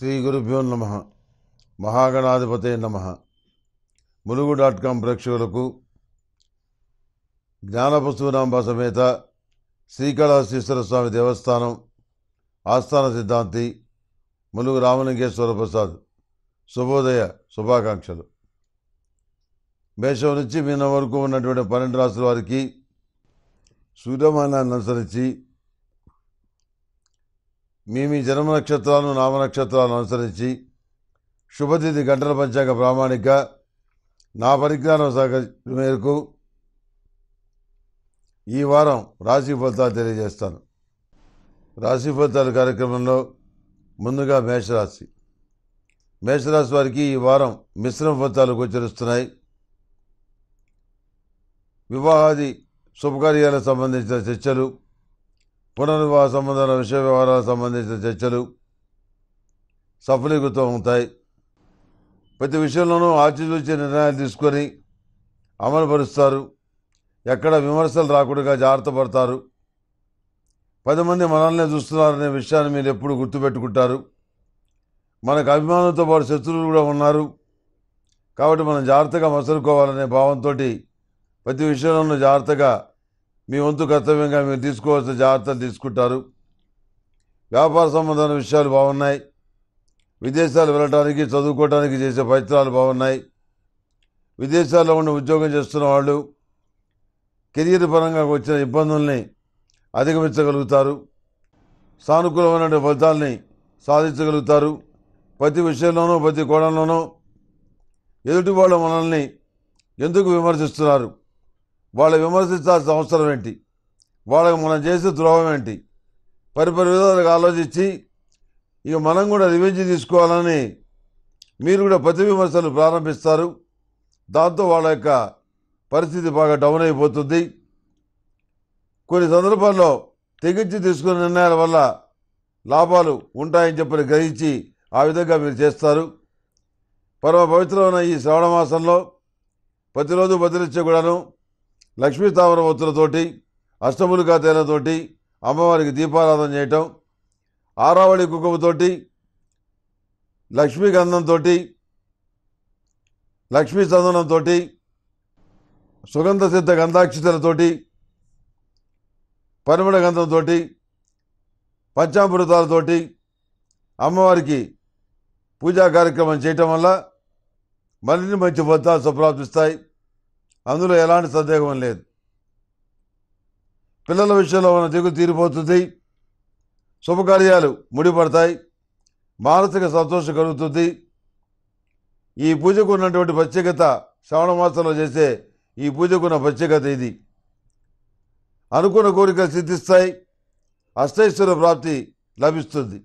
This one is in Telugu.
శ్రీ గురుభ్యో నమ మహాగణాధిపతే నమ ములుగు డాట్ కామ్ ప్రేక్షకులకు జ్ఞానపశునాంబ సమేత శ్రీకాళహస్తీశ్వర స్వామి దేవస్థానం ఆస్థాన సిద్ధాంతి ములుగు రామలింగేశ్వర ప్రసాద్ శుభోదయ శుభాకాంక్షలు మేషం నుంచి మీన వరకు ఉన్నటువంటి పన్నెండు రాసుల వారికి సూర్యమానాన్ని అనుసరించి మీ మీ జన్మ నక్షత్రాలను నామ నక్షత్రాలను అనుసరించి శుభతిథి గంటల పంచాంగ ప్రామాణిక నా పరిజ్ఞానం సహక మేరకు ఈ వారం రాశి ఫలితాలు తెలియజేస్తాను రాశి ఫలితాల కార్యక్రమంలో ముందుగా మేషరాశి మేషరాశి వారికి ఈ వారం మిశ్రమ ఫలితాలు గోచరిస్తున్నాయి వివాహాది శుభకార్యాలకు సంబంధించిన చర్చలు పునర్వాస సంబంధాల విషయ వ్యవహారాలకు సంబంధించిన చర్చలు సఫలీకృతం అవుతాయి ప్రతి విషయంలోనూ ఆచితూచి నిర్ణయాలు తీసుకొని అమలుపరుస్తారు ఎక్కడ విమర్శలు రాకుండా జాగ్రత్త పడతారు పది మంది మనల్ని చూస్తున్నారనే విషయాన్ని మీరు ఎప్పుడు గుర్తుపెట్టుకుంటారు మనకు అభిమానంతో పాటు శత్రువులు కూడా ఉన్నారు కాబట్టి మనం జాగ్రత్తగా మసలుకోవాలనే భావంతో ప్రతి విషయంలోనూ జాగ్రత్తగా మీ వంతు కర్తవ్యంగా మీరు తీసుకోవాల్సిన జాగ్రత్తలు తీసుకుంటారు వ్యాపార సంబంధమైన విషయాలు బాగున్నాయి విదేశాలు వెళ్ళడానికి చదువుకోవడానికి చేసే ప్రయత్నాలు బాగున్నాయి విదేశాల్లో ఉన్న ఉద్యోగం చేస్తున్న వాళ్ళు కెరియర్ పరంగా వచ్చిన ఇబ్బందుల్ని అధిగమించగలుగుతారు సానుకూలమైన ఫలితాలని సాధించగలుగుతారు ప్రతి విషయంలోనూ ప్రతి కోణంలోనూ ఎదుటి వాళ్ళు మనల్ని ఎందుకు విమర్శిస్తున్నారు వాళ్ళు విమర్శించాల్సిన అవసరం ఏంటి వాళ్ళకి మనం చేసే ద్రోహం ఏంటి పరిపరి విధాలుగా ఆలోచించి ఇక మనం కూడా రివెంజ్ తీసుకోవాలని మీరు కూడా ప్రతి విమర్శలు ప్రారంభిస్తారు దాంతో వాళ్ళ యొక్క పరిస్థితి బాగా డౌన్ అయిపోతుంది కొన్ని సందర్భాల్లో తెగించి తీసుకునే నిర్ణయాల వల్ల లాభాలు ఉంటాయని చెప్పని గ్రహించి ఆ విధంగా మీరు చేస్తారు పరమ పవిత్రమైన ఈ శ్రావణ మాసంలో ప్రతిరోజు బదిలిచ్చే కూడాను లక్ష్మీ స్థావర ఒత్తులతోటి అష్టములుగా తేలతోటి అమ్మవారికి దీపారాధన చేయటం ఆరావళి కుంకుమతోటి లక్ష్మీ లక్ష్మీ చందనంతో సుగంధ సిద్ధ గంధాక్షితలతోటి పరిమళ గంధంతో పంచామృతాలతోటి అమ్మవారికి పూజా కార్యక్రమం చేయటం వల్ల మరిన్ని మంచి ఫలితాలు సుప్రాప్తిస్తాయి అందులో ఎలాంటి సందేహం లేదు పిల్లల విషయంలో ఉన్న దిగు తీరిపోతుంది శుభకార్యాలు ముడిపడతాయి మానసిక సంతోషం కలుగుతుంది ఈ పూజకు ఉన్నటువంటి ప్రత్యేకత శ్రావణ మాసంలో చేసే ఈ పూజకున్న ప్రత్యేకత ఇది అనుకున్న కోరికలు సిద్ధిస్తాయి అష్టైశ్వర ప్రాప్తి లభిస్తుంది